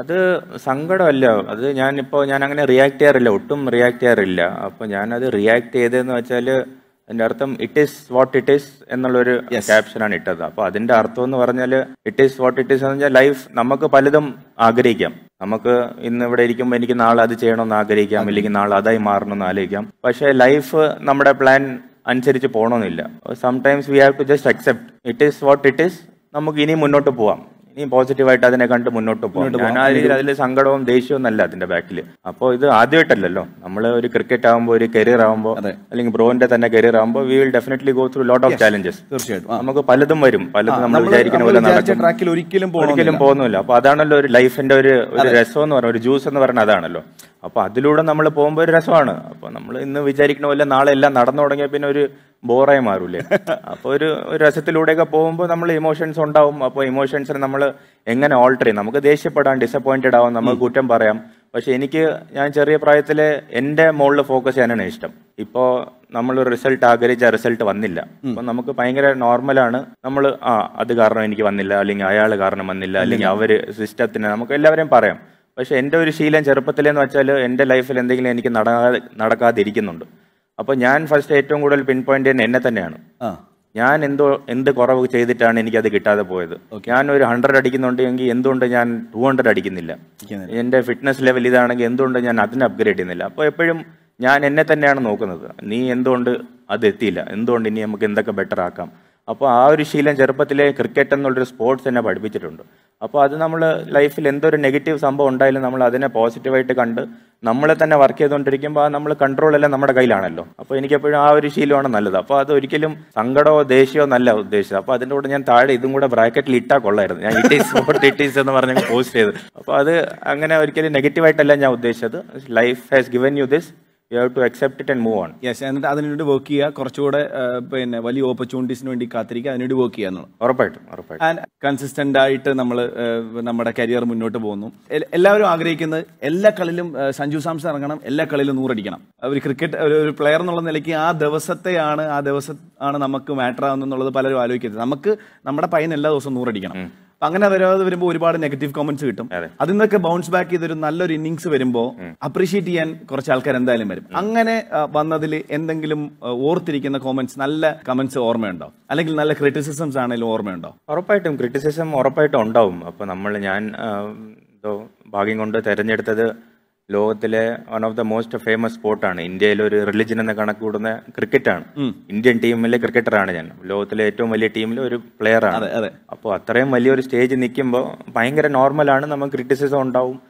അത് സങ്കടമല്ല അത് ഞാനിപ്പോൾ ഞാൻ അങ്ങനെ റിയാക്ട് ചെയ്യാറില്ല ഒട്ടും റിയാക്ട് ചെയ്യാറില്ല അപ്പോൾ ഞാനത് റിയാക്ട് ചെയ്തതെന്ന് വെച്ചാൽ അതിന്റെ അർത്ഥം it is what it is എന്നുള്ളൊരു ക്യാപ്ഷനാണ് ഇട്ടത് അപ്പോൾ അതിന്റെ അർത്ഥം എന്ന് പറഞ്ഞാൽ it is what it is എന്ന് പറഞ്ഞാൽ ലൈഫ് നമുക്ക് പലതും ആഗ്രഹിക്കാം നമുക്ക് ഇന്ന് ഇവിടെ ഇരിക്കുമ്പോൾ എനിക്ക് നാളെ അത് ചെയ്യണമെന്ന് ആഗ്രഹിക്കാം ഇല്ലെങ്കിൽ നാളെ അതായി മാറണമെന്ന് ആലോചിക്കാം പക്ഷേ ലൈഫ് നമ്മുടെ പ്ലാൻ അനുസരിച്ച് പോകണമെന്നില്ല sometimes we have to just accept it is what it is നമുക്ക് ഇനി മുന്നോട്ട് പോവാം നീ പോസിറ്റീവായിട്ട് അതിനെ കണ്ട് മുന്നോട്ട് പോകും ഞാൻ ആ രീതിയിൽ അതിൽ സങ്കടവും ദേഷ്യവും അല്ല അതിന്റെ ബാക്കിൽ അപ്പോൾ ഇത് ആദ്യമായിട്ടല്ലല്ലോ നമ്മൾ ഒരു ക്രിക്കറ്റ് ആകുമ്പോൾ ഒരു കരിയർ ആകുമ്പോൾ അല്ലെങ്കിൽ ബ്രോന്റെ തന്നെ കരിയർ ആകുമ്പോൾ we will definitely go through lot of challenges തീർച്ചയായിട്ടും നമുക്ക് പലതും വരും പലതും നമ്മൾ വിചാരിക്കുന്ന പോലെ നടക്കും ട്രാക്കിൽ ഒരിക്കലും ഒരിക്കലും പോകുന്നില്ല അപ്പൊ അതാണല്ലോ ഒരു ലൈഫിന്റെ ഒരു രസം എന്ന് പറഞ്ഞ ഒരു ജ്യൂസ് എന്ന് പറഞ്ഞാൽ അതാണല്ലോ അപ്പൊ അതിലൂടെ നമ്മൾ പോകുമ്പോൾ ഒരു രസമാണ് അപ്പോൾ നമ്മൾ ഇന്ന് വിചാരിക്കണ പോലെ നാളെ എല്ലാം നടന്നു തുടങ്ങിയാൽ പിന്നെ ഒരു ബോറായി മാറൂലേ അപ്പോൾ ഒരു ഒരു രസത്തിലൂടെയൊക്കെ പോകുമ്പോൾ നമ്മൾ ഇമോഷൻസ് ഉണ്ടാവും അപ്പോൾ ഇമോഷൻസിന് നമ്മൾ എങ്ങനെ ഓൾട്ടർ ചെയ്യും നമുക്ക് ദേഷ്യപ്പെടാം ഡിസപ്പോയിൻറ്റഡ് ആവാം നമുക്ക് കുറ്റം പറയാം പക്ഷെ എനിക്ക് ഞാൻ ചെറിയ പ്രായത്തിൽ എൻ്റെ മുകളിൽ ഫോക്കസ് ചെയ്യാനാണ് ഇഷ്ടം ഇപ്പോൾ നമ്മൾ റിസൾട്ട് ആഗ്രഹിച്ച റിസൾട്ട് വന്നില്ല അപ്പം നമുക്ക് ഭയങ്കര നോർമലാണ് നമ്മൾ ആ അത് കാരണം എനിക്ക് വന്നില്ല അല്ലെങ്കിൽ അയാൾ കാരണം വന്നില്ല അല്ലെങ്കിൽ അവർ സിസ്റ്റത്തിന് നമുക്ക് എല്ലാവരെയും പറയാം പക്ഷേ എൻ്റെ ഒരു ശീലം ചെറുപ്പത്തിലെന്ന് വെച്ചാൽ എൻ്റെ ലൈഫിൽ എന്തെങ്കിലും എനിക്ക് നടക്കാതെ നടക്കാതിരിക്കുന്നുണ്ട് അപ്പോൾ ഞാൻ ഫസ്റ്റ് ഏറ്റവും കൂടുതൽ പിൻ പോയിന്റ് എന്നെ തന്നെയാണ് ഞാൻ എന്തോ എന്ത് കുറവ് ചെയ്തിട്ടാണ് എനിക്കത് കിട്ടാതെ പോയത് ഞാൻ ഒരു ഹൺഡ്രഡ് എങ്കിൽ എന്തുകൊണ്ട് ഞാൻ ടു ഹൺഡ്രഡ് അടിക്കുന്നില്ല എൻ്റെ ഫിറ്റ്നസ് ലെവൽ ഇതാണെങ്കിൽ എന്തുകൊണ്ട് ഞാൻ അതിന് അപ്ഗ്രേഡ് ചെയ്യുന്നില്ല അപ്പോൾ എപ്പോഴും ഞാൻ എന്നെ തന്നെയാണ് നോക്കുന്നത് നീ എന്തുകൊണ്ട് അത് എത്തിയില്ല എന്തുകൊണ്ട് ഇനി നമുക്ക് എന്തൊക്കെ ബെറ്റർ ആക്കാം അപ്പോൾ ആ ഒരു ശീലം ചെറുപ്പത്തിലെ ക്രിക്കറ്റ് എന്നുള്ളൊരു സ്പോർട്സ് എന്നെ പഠിപ്പിച്ചിട്ടുണ്ട് അപ്പോൾ അത് നമ്മൾ ലൈഫിൽ എന്തൊരു നെഗറ്റീവ് സംഭവം ഉണ്ടായാലും നമ്മൾ അതിനെ പോസിറ്റീവായിട്ട് കണ്ട് നമ്മളെ തന്നെ വർക്ക് ചെയ്തുകൊണ്ടിരിക്കുമ്പോൾ നമ്മൾ കൺട്രോൾ എല്ലാം നമ്മുടെ കയ്യിലാണല്ലോ അപ്പോൾ എനിക്കെപ്പോഴും ആ ഒരു ശീലമാണ് നല്ലത് അപ്പോൾ അത് ഒരിക്കലും സങ്കടമോ ദേഷ്യമോ നല്ല ഉദ്ദേശിച്ചത് അപ്പോൾ അതിൻ്റെ കൂടെ ഞാൻ താഴെ ഇതും കൂടെ ബ്രാക്കറ്റിൽ ഇട്ടാ കൊള്ളായിരുന്നു ഞാൻ it is not it is എന്ന് പറഞ്ഞ് പോസ്റ്റ് ചെയ്ത് അപ്പോൾ അത് അങ്ങനെ ഒരിക്കലും നെഗറ്റീവായിട്ടല്ല ഞാൻ ഉദ്ദേശിച്ചത് life has given you this you have to accept it and move on yes എന്നിട്ട് അതിനുവേണ്ടി വർക്ക് ചെയ്യുക കുറച്ചുകൂടെ പിന്നെ വലിയ ഓപ്പർച്യൂണിറ്റീസിന് വേണ്ടി കാത്തിരിക്കുക അതിനുവേണ്ടി വർക്ക് ചെയ്യുക എന്നുള്ളത് ഉറപ്പായിട്ടും ഉറപ്പായിട്ടും കൺസിസ്റ്റന്റ് ആയിട്ട് നമ്മൾ നമ്മുടെ കരിയർ മുന്നോട്ട് പോകുന്നു എല്ലാവരും ആഗ്രഹിക്കുന്നത് എല്ലാ കളിലും സഞ്ജു സാംസൺ ഇറങ്ങണം എല്ലാ കളിയിലും നൂറടിക്കണം ഒരു ക്രിക്കറ്റ് ഒരു പ്ലെയർ എന്നുള്ള നിലയ്ക്ക് ആ ദിവസത്തെയാണ് ആ ദിവസം ആണ് നമുക്ക് മാറ്റർ ആവുന്നത് എന്നുള്ളത് പലരും ആലോചിക്കരുത് നമുക്ക് നമ്മുടെ പയ്യൻ എല്ലാ ദിവസവും നൂറടിക്കണം അങ്ങനെ വരാതെ വരുമ്പോൾ ഒരുപാട് നെഗറ്റീവ് കമന്റ്സ് കിട്ടും അതിൽ നിന്നൊക്കെ ബൗൺസ് ബാക്ക് ചെയ്തൊരു നല്ലൊരു ഇന്നിങ്സ് വരുമ്പോ അപ്രീഷിയേറ്റ് ചെയ്യാൻ കുറച്ച് ആൾക്കാർ എന്തായാലും വരും അങ്ങനെ വന്നതിൽ എന്തെങ്കിലും ഓർത്തിരിക്കുന്ന കോമന്റ്സ് നല്ല കമന്റ്സ് ഓർമ്മയുണ്ടോ അല്ലെങ്കിൽ നല്ല ക്രിറ്റിസിസംസ് ആണെങ്കിലും ഓർമ്മയുണ്ടോ ഉറപ്പായിട്ടും ക്രിറ്റിസിസം ഉറപ്പായിട്ടും ഉണ്ടാവും അപ്പൊ നമ്മൾ ഞാൻ ഭാഗ്യം കൊണ്ട് തെരഞ്ഞെടുത്തത് ലോകത്തിലെ one of the most famous സ്പോർട്ടാണ് ഇന്ത്യയിൽ ഒരു റിലിജൻ എന്ന കണക്ക് കൂടുന്ന ക്രിക്കറ്റാണ് ഇന്ത്യൻ ടീമിലെ ക്രിക്കറ്ററാണ് ഞാൻ ലോകത്തിലെ ഏറ്റവും വലിയ ടീമിലെ ഒരു പ്ലെയറാണ് അപ്പോൾ അത്രയും വലിയൊരു സ്റ്റേജ് നിൽക്കുമ്പോൾ ഭയങ്കര നോർമലാണ് നമുക്ക് ക്രിറ്റിസിസം ഉണ്ടാവും